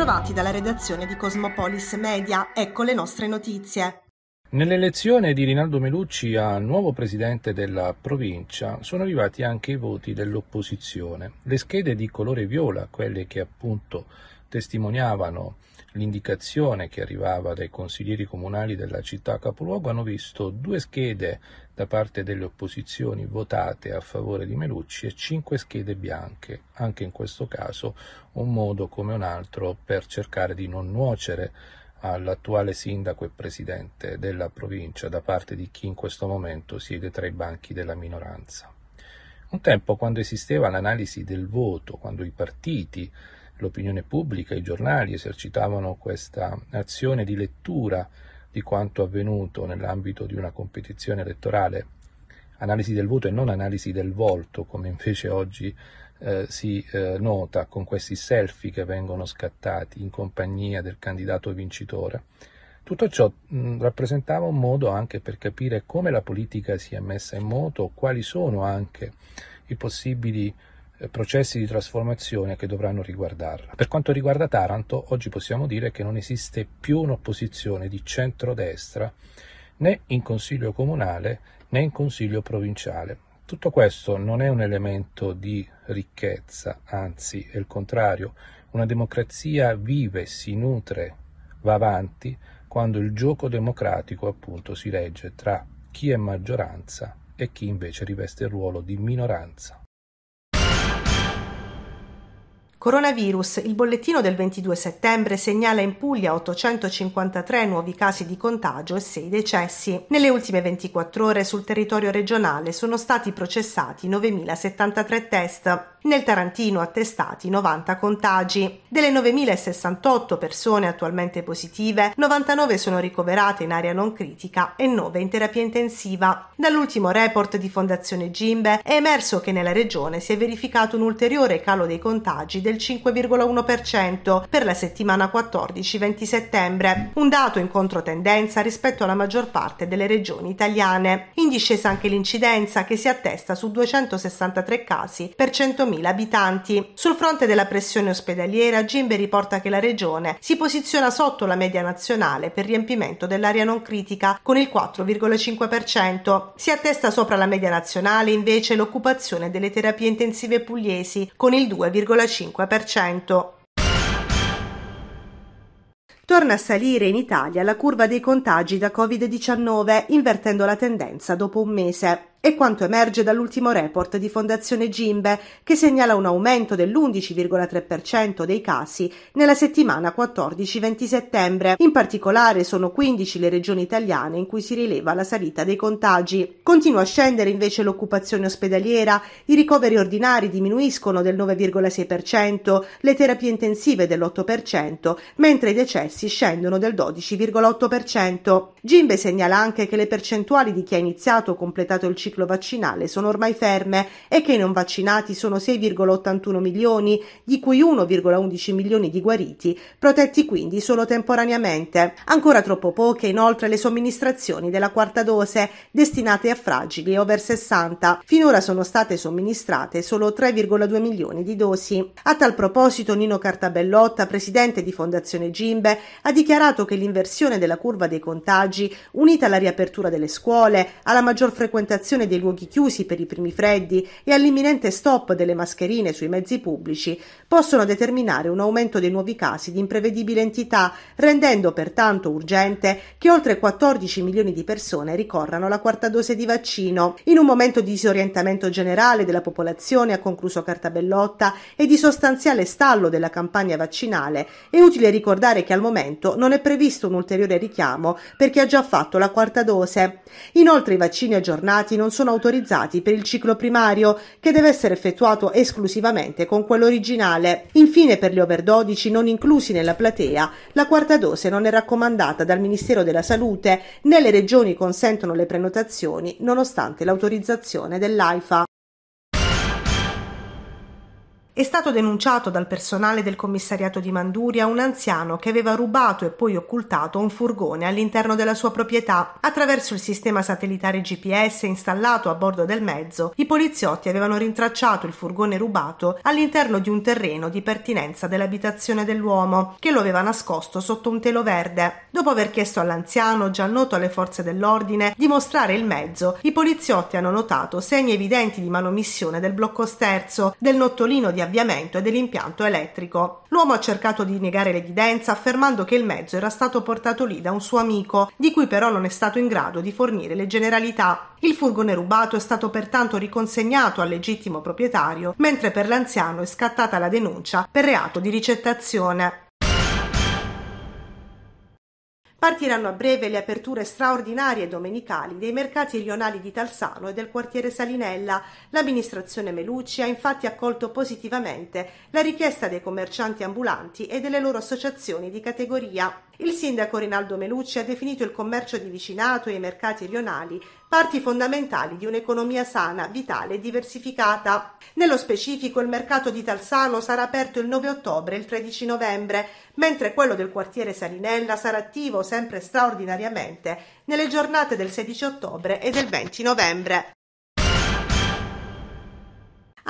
Bentrovati dalla redazione di Cosmopolis Media, ecco le nostre notizie. Nell'elezione di Rinaldo Melucci a nuovo presidente della provincia sono arrivati anche i voti dell'opposizione. Le schede di colore viola, quelle che appunto testimoniavano l'indicazione che arrivava dai consiglieri comunali della città capoluogo, hanno visto due schede da parte delle opposizioni votate a favore di Melucci e cinque schede bianche. Anche in questo caso un modo come un altro per cercare di non nuocere all'attuale sindaco e presidente della provincia da parte di chi in questo momento siede tra i banchi della minoranza. Un tempo, quando esisteva l'analisi del voto, quando i partiti l'opinione pubblica, i giornali esercitavano questa azione di lettura di quanto avvenuto nell'ambito di una competizione elettorale, analisi del voto e non analisi del volto, come invece oggi eh, si eh, nota con questi selfie che vengono scattati in compagnia del candidato vincitore. Tutto ciò mh, rappresentava un modo anche per capire come la politica si è messa in moto, quali sono anche i possibili eh, processi di trasformazione che dovranno riguardarla. Per quanto riguarda Taranto, oggi possiamo dire che non esiste più un'opposizione di centrodestra né in consiglio comunale né in consiglio provinciale. Tutto questo non è un elemento di ricchezza, anzi è il contrario. Una democrazia vive, si nutre, va avanti quando il gioco democratico appunto si regge tra chi è maggioranza e chi invece riveste il ruolo di minoranza. Coronavirus. Il bollettino del 22 settembre segnala in Puglia 853 nuovi casi di contagio e 6 decessi. Nelle ultime 24 ore sul territorio regionale sono stati processati 9.073 test. Nel Tarantino attestati 90 contagi. Delle 9.068 persone attualmente positive, 99 sono ricoverate in area non critica e 9 in terapia intensiva. Dall'ultimo report di Fondazione Gimbe è emerso che nella regione si è verificato un ulteriore calo dei contagi del 5,1% per la settimana 14-20 settembre, un dato in controtendenza rispetto alla maggior parte delle regioni italiane. In discesa anche l'incidenza che si attesta su 263 casi per 100.000 abitanti. Sul fronte della pressione ospedaliera, Gimbe riporta che la regione si posiziona sotto la media nazionale per riempimento dell'area non critica con il 4,5%. Si attesta sopra la media nazionale invece l'occupazione delle terapie intensive pugliesi con il 2,5%. Torna a salire in Italia la curva dei contagi da Covid-19, invertendo la tendenza dopo un mese. È quanto emerge dall'ultimo report di Fondazione Gimbe, che segnala un aumento dell'11,3% dei casi nella settimana 14-20 settembre. In particolare sono 15 le regioni italiane in cui si rileva la salita dei contagi. Continua a scendere invece l'occupazione ospedaliera, i ricoveri ordinari diminuiscono del 9,6%, le terapie intensive dell'8%, mentre i decessi scendono del 12,8%. Gimbe segnala anche che le percentuali di chi ha iniziato o completato il ciclo ciclo vaccinale sono ormai ferme e che i non vaccinati sono 6,81 milioni, di cui 1,11 milioni di guariti, protetti quindi solo temporaneamente. Ancora troppo poche inoltre le somministrazioni della quarta dose destinate a fragili over 60. Finora sono state somministrate solo 3,2 milioni di dosi. A tal proposito Nino Cartabellotta, presidente di Fondazione Gimbe, ha dichiarato che l'inversione della curva dei contagi, unita alla riapertura delle scuole, alla maggior frequentazione limitazione dei luoghi chiusi per i primi freddi e all'imminente stop delle mascherine sui mezzi pubblici possono determinare un aumento dei nuovi casi di imprevedibile entità, rendendo pertanto urgente che oltre 14 milioni di persone ricorrano alla quarta dose di vaccino. In un momento di disorientamento generale della popolazione, ha concluso Cartabellotta, e di sostanziale stallo della campagna vaccinale, è utile ricordare che al momento non è previsto un ulteriore richiamo per chi ha già fatto la quarta dose. Inoltre i vaccini aggiornati non non sono autorizzati per il ciclo primario, che deve essere effettuato esclusivamente con quello originale. Infine, per gli over 12 non inclusi nella platea, la quarta dose non è raccomandata dal Ministero della Salute né le regioni consentono le prenotazioni nonostante l'autorizzazione dell'AIFA. È stato denunciato dal personale del commissariato di Manduria un anziano che aveva rubato e poi occultato un furgone all'interno della sua proprietà. Attraverso il sistema satellitare GPS installato a bordo del mezzo, i poliziotti avevano rintracciato il furgone rubato all'interno di un terreno di pertinenza dell'abitazione dell'uomo, che lo aveva nascosto sotto un telo verde. Dopo aver chiesto all'anziano, già noto alle forze dell'ordine, di mostrare il mezzo, i poliziotti hanno notato segni evidenti di manomissione del blocco sterzo, del nottolino di di avviamento e dell'impianto elettrico. L'uomo ha cercato di negare l'evidenza affermando che il mezzo era stato portato lì da un suo amico, di cui però non è stato in grado di fornire le generalità. Il furgone rubato è stato pertanto riconsegnato al legittimo proprietario, mentre per l'anziano è scattata la denuncia per reato di ricettazione. Partiranno a breve le aperture straordinarie domenicali dei mercati rionali di Talsano e del quartiere Salinella. L'amministrazione Melucci ha infatti accolto positivamente la richiesta dei commercianti ambulanti e delle loro associazioni di categoria il sindaco Rinaldo Melucci ha definito il commercio di vicinato e i mercati rionali parti fondamentali di un'economia sana, vitale e diversificata. Nello specifico il mercato di Talsano sarà aperto il 9 ottobre e il 13 novembre, mentre quello del quartiere Salinella sarà attivo sempre straordinariamente nelle giornate del 16 ottobre e del 20 novembre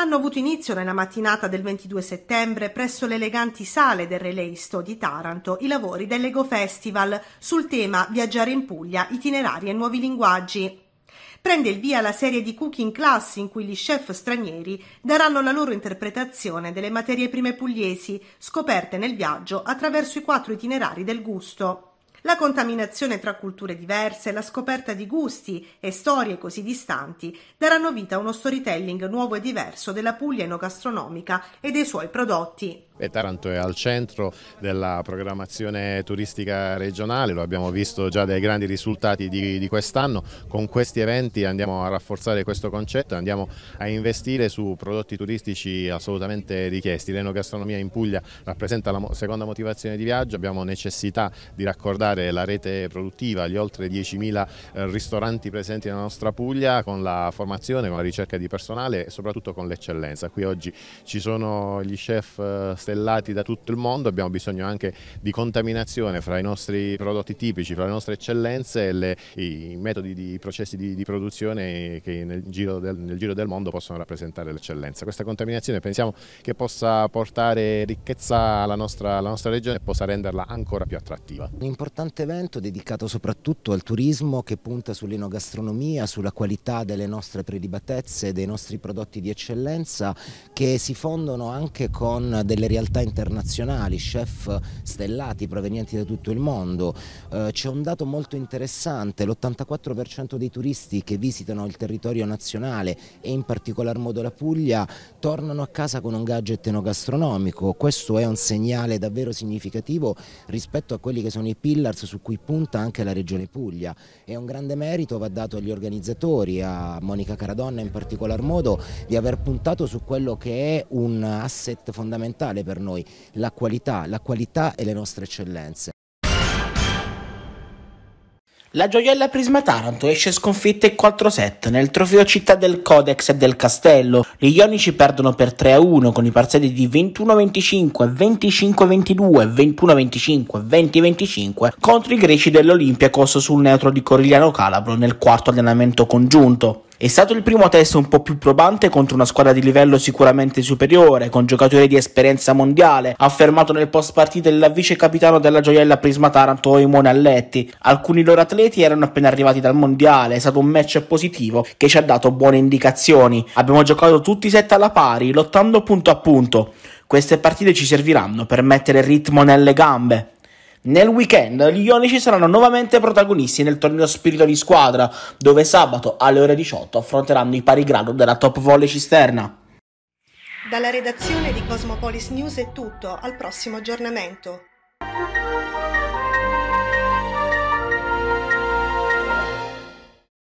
hanno avuto inizio nella mattinata del 22 settembre presso le eleganti sale del Releisto di Taranto i lavori dell'Ego Festival sul tema Viaggiare in Puglia, itinerari e nuovi linguaggi. Prende il via la serie di cooking class in cui gli chef stranieri daranno la loro interpretazione delle materie prime pugliesi scoperte nel viaggio attraverso i quattro itinerari del gusto. La contaminazione tra culture diverse, la scoperta di gusti e storie così distanti daranno vita a uno storytelling nuovo e diverso della Puglia enogastronomica e dei suoi prodotti. E Taranto è al centro della programmazione turistica regionale, lo abbiamo visto già dai grandi risultati di, di quest'anno, con questi eventi andiamo a rafforzare questo concetto, andiamo a investire su prodotti turistici assolutamente richiesti. L'enogastronomia in Puglia rappresenta la seconda motivazione di viaggio, abbiamo necessità di raccordare aumentare la rete produttiva, gli oltre 10.000 eh, ristoranti presenti nella nostra Puglia con la formazione, con la ricerca di personale e soprattutto con l'eccellenza. Qui oggi ci sono gli chef eh, stellati da tutto il mondo, abbiamo bisogno anche di contaminazione fra i nostri prodotti tipici, fra le nostre eccellenze e le, i metodi di processi di, di produzione che nel giro, del, nel giro del mondo possono rappresentare l'eccellenza. Questa contaminazione pensiamo che possa portare ricchezza alla nostra, alla nostra regione e possa renderla ancora più attrattiva importante evento dedicato soprattutto al turismo che punta sull'enogastronomia, sulla qualità delle nostre prelibatezze, dei nostri prodotti di eccellenza che si fondono anche con delle realtà internazionali, chef stellati provenienti da tutto il mondo. Eh, C'è un dato molto interessante, l'84% dei turisti che visitano il territorio nazionale e in particolar modo la Puglia tornano a casa con un gadget enogastronomico. Questo è un segnale davvero significativo rispetto a quelli che sono i pillar standards su cui punta anche la Regione Puglia e un grande merito va dato agli organizzatori, a Monica Caradonna in particolar modo, di aver puntato su quello che è un asset fondamentale per noi, la qualità, la qualità e le nostre eccellenze. La gioiella Prisma Taranto esce sconfitta in 4-7 nel trofeo Città del Codex e del Castello. Gli Ionici perdono per 3-1 con i parziali di 21-25, 25-22, 21-25, 20-25 contro i greci dell'Olympiakos sul neutro di Corigliano Calabro nel quarto allenamento congiunto. È stato il primo test un po' più probante contro una squadra di livello sicuramente superiore, con giocatori di esperienza mondiale, affermato nel post partita il vice capitano della gioiella Prisma Taranto Oimone Alletti. Alcuni loro atleti erano appena arrivati dal mondiale, è stato un match positivo che ci ha dato buone indicazioni. Abbiamo giocato tutti set alla pari, lottando punto a punto. Queste partite ci serviranno per mettere ritmo nelle gambe, nel weekend gli Ionici saranno nuovamente protagonisti nel torneo Spirito di Squadra, dove sabato alle ore 18 affronteranno i pari grado della Top Volley Cisterna. Dalla redazione di Cosmopolis News è tutto, al prossimo aggiornamento.